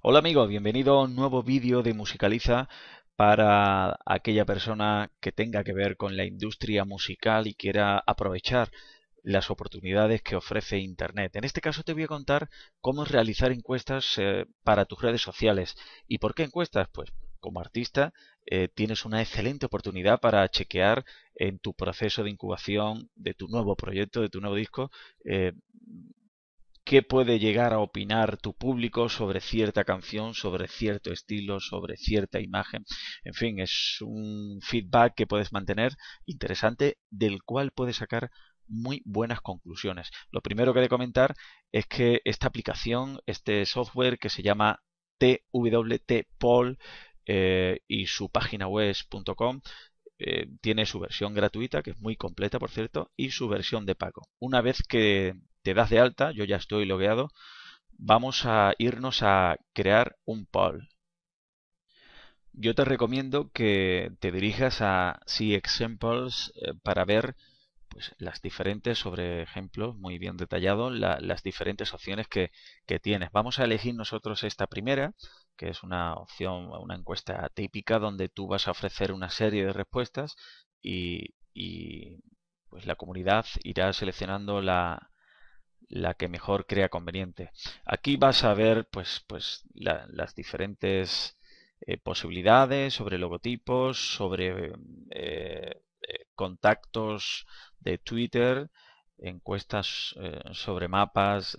Hola amigos, bienvenido a un nuevo vídeo de Musicaliza para aquella persona que tenga que ver con la industria musical y quiera aprovechar las oportunidades que ofrece Internet. En este caso te voy a contar cómo realizar encuestas eh, para tus redes sociales. ¿Y por qué encuestas? Pues como artista eh, tienes una excelente oportunidad para chequear en tu proceso de incubación de tu nuevo proyecto, de tu nuevo disco, eh, qué puede llegar a opinar tu público sobre cierta canción, sobre cierto estilo, sobre cierta imagen. En fin, es un feedback que puedes mantener interesante del cual puedes sacar muy buenas conclusiones. Lo primero que he de comentar es que esta aplicación, este software que se llama TWT eh, y su página web eh, tiene su versión gratuita, que es muy completa, por cierto, y su versión de pago. Una vez que te das de alta, yo ya estoy logueado, vamos a irnos a crear un poll. Yo te recomiendo que te dirijas a See Examples eh, para ver pues, las diferentes, sobre ejemplos muy bien detallados, las diferentes opciones que, tienes. Vamos a elegir nosotros esta primera, que es una opción, una encuesta típica donde tú vas a ofrecer una serie de respuestas y, y pues la comunidad irá seleccionando la, la que mejor crea conveniente. Aquí vas a ver pues, pues las diferentes eh, posibilidades sobre logotipos, sobre eh, eh, contactos de Twitter, encuestas sobre mapas,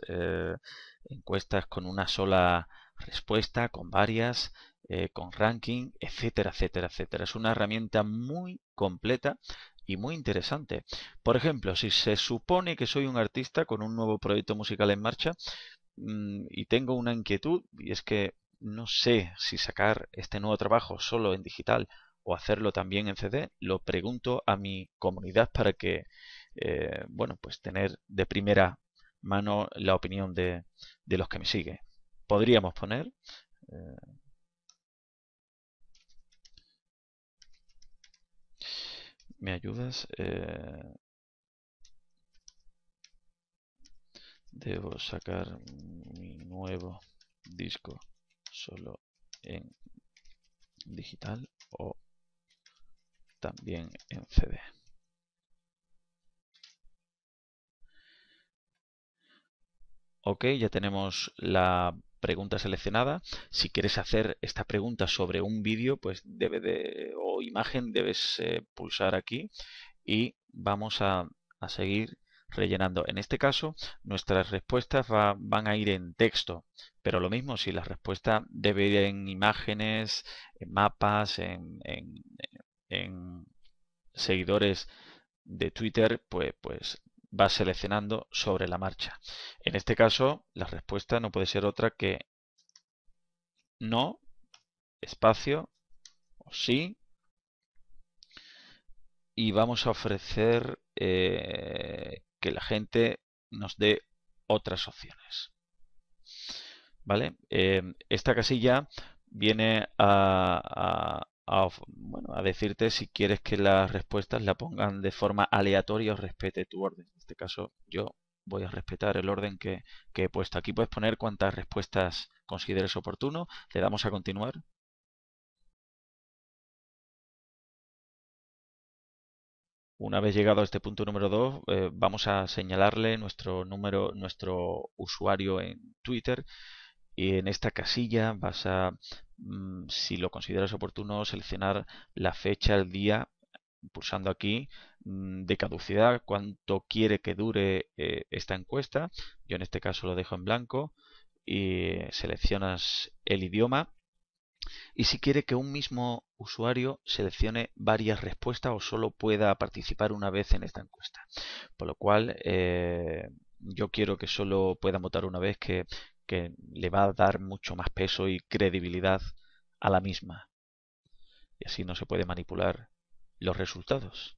encuestas con una sola respuesta, con varias, eh, con ranking, etcétera, etcétera, etcétera. Es una herramienta muy completa y muy interesante. Por ejemplo, si se supone que soy un artista con un nuevo proyecto musical en marcha mm, y tengo una inquietud y es que no sé si sacar este nuevo trabajo solo en digital o hacerlo también en CD, lo pregunto a mi comunidad para que, eh, bueno, pues tener de primera mano la opinión de, los que me siguen. Podríamos poner eh, ¿Me ayudas? Eh, debo sacar mi nuevo disco solo en digital o también en CD. Ok, ya tenemos la pregunta seleccionada. Si quieres hacer esta pregunta sobre un vídeo, pues debe de, o imagen, debes eh, pulsar aquí y vamos a, seguir rellenando. En este caso, nuestras respuestas van a ir en texto, pero lo mismo, si la respuesta debe ir en imágenes, en mapas, en, en, en seguidores de Twitter, pues, pues va seleccionando sobre la marcha. En este caso, la respuesta no puede ser otra que no, espacio, o sí, y vamos a ofrecer eh, que la gente nos dé otras opciones. ¿Vale? Eh, esta casilla viene bueno, a decirte si quieres que las respuestas la pongan de forma aleatoria o respete tu orden este caso yo voy a respetar el orden que, he puesto. Aquí puedes poner cuantas respuestas consideres oportuno. Le damos a continuar. Una vez llegado a este punto número 2, eh, vamos a señalarle nuestro número, nuestro usuario en Twitter. Y en esta casilla vas a, mm, si lo consideras oportuno, seleccionar la fecha, el día pulsando aquí mm, de caducidad, cuánto quiere que dure eh, esta encuesta. Yo en este caso lo dejo en blanco y seleccionas el idioma. Y si quiere que un mismo usuario seleccione varias respuestas o solo pueda participar una vez en esta encuesta. Por lo cual, eh, yo quiero que solo pueda votar una vez, que le va a dar mucho más peso y credibilidad a la misma. Y así no se puede manipular los resultados.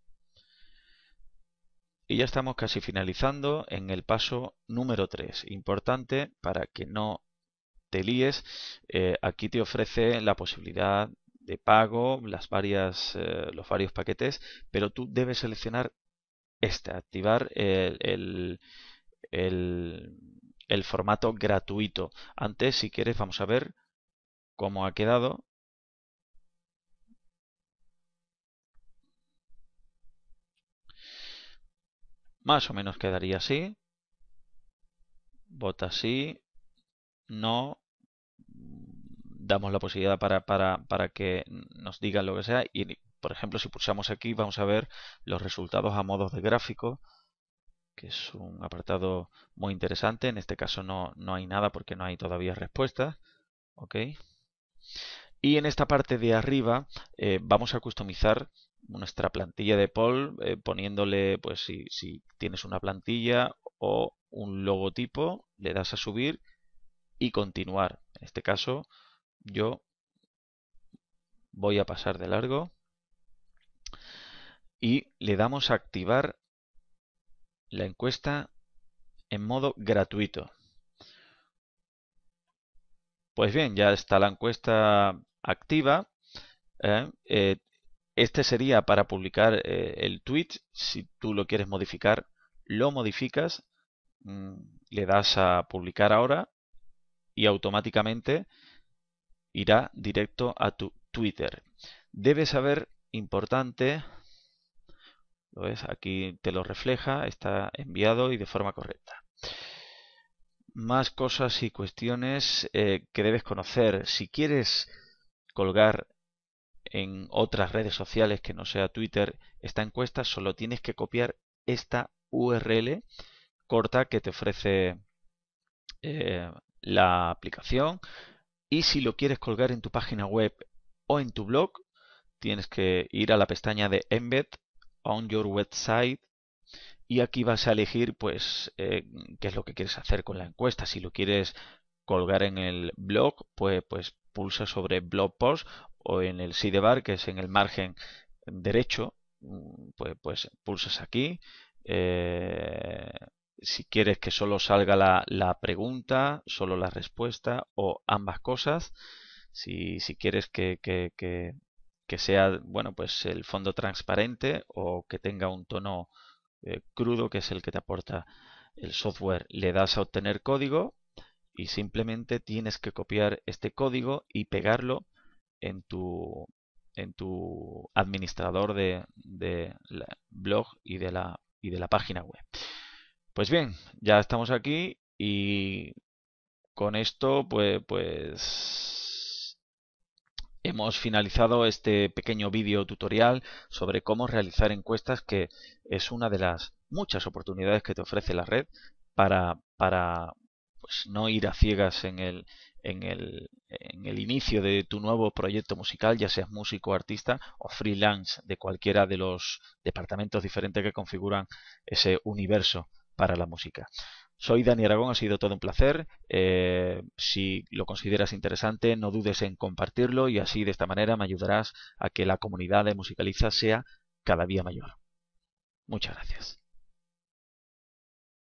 Y ya estamos casi finalizando en el paso número 3. Importante para que no te líes, eh, aquí te ofrece la posibilidad de pago, las varias, eh, los varios paquetes, pero tú debes seleccionar este activar el, el, el, el formato gratuito. Antes, si quieres, vamos a ver cómo ha quedado Más o menos quedaría así. Vota sí. No. Damos la posibilidad para, que nos digan lo que sea. Y, por ejemplo, si pulsamos aquí, vamos a ver los resultados a modos de gráfico que es un apartado muy interesante. En este caso no, no hay nada porque no hay todavía respuestas. ¿ok? Y en esta parte de arriba eh, vamos a customizar nuestra plantilla de Paul eh, poniéndole, pues si, tienes una plantilla o un logotipo, le das a subir y continuar. En este caso, yo voy a pasar de largo y le damos a activar la encuesta en modo gratuito. Pues bien, ya está la encuesta activa. ¿eh? Eh, este sería para publicar eh, el tweet. Si tú lo quieres modificar, lo modificas, mm, le das a publicar ahora y automáticamente irá directo a tu Twitter. Debes saber, importante, ¿lo ves? aquí te lo refleja, está enviado y de forma correcta. Más cosas y cuestiones eh, que debes conocer. Si quieres colgar en otras redes sociales que no sea Twitter esta encuesta, solo tienes que copiar esta URL corta que te ofrece eh, la aplicación. Y si lo quieres colgar en tu página web o en tu blog, tienes que ir a la pestaña de Embed on your website y aquí vas a elegir pues eh, qué es lo que quieres hacer con la encuesta. Si lo quieres colgar en el blog, pues, pues pulsa sobre blog post o en el sidebar, que es en el margen derecho, mm, pues, pues, pulsas aquí. Eh, si quieres que solo salga la, pregunta, solo la respuesta o ambas cosas. Si, quieres que, sea bueno, pues el fondo transparente o que tenga un tono eh, crudo, que es el que te aporta el software, le das a obtener código y simplemente tienes que copiar este código y pegarlo en tu, en tu administrador de, blog y de la, y de la página web. Pues bien, ya estamos aquí y con esto pues, pues hemos finalizado este pequeño vídeo tutorial sobre cómo realizar encuestas que es una de las muchas oportunidades que te ofrece la red para, para pues, no ir a ciegas en el, en el, inicio de tu nuevo proyecto musical, ya seas músico, artista o freelance de cualquiera de los departamentos diferentes que configuran ese universo para la música. Soy Dani Aragón, ha sido todo un placer. Eh, si lo consideras interesante, no dudes en compartirlo y así de esta manera me ayudarás a que la comunidad de Musicaliza sea cada día mayor. Muchas gracias.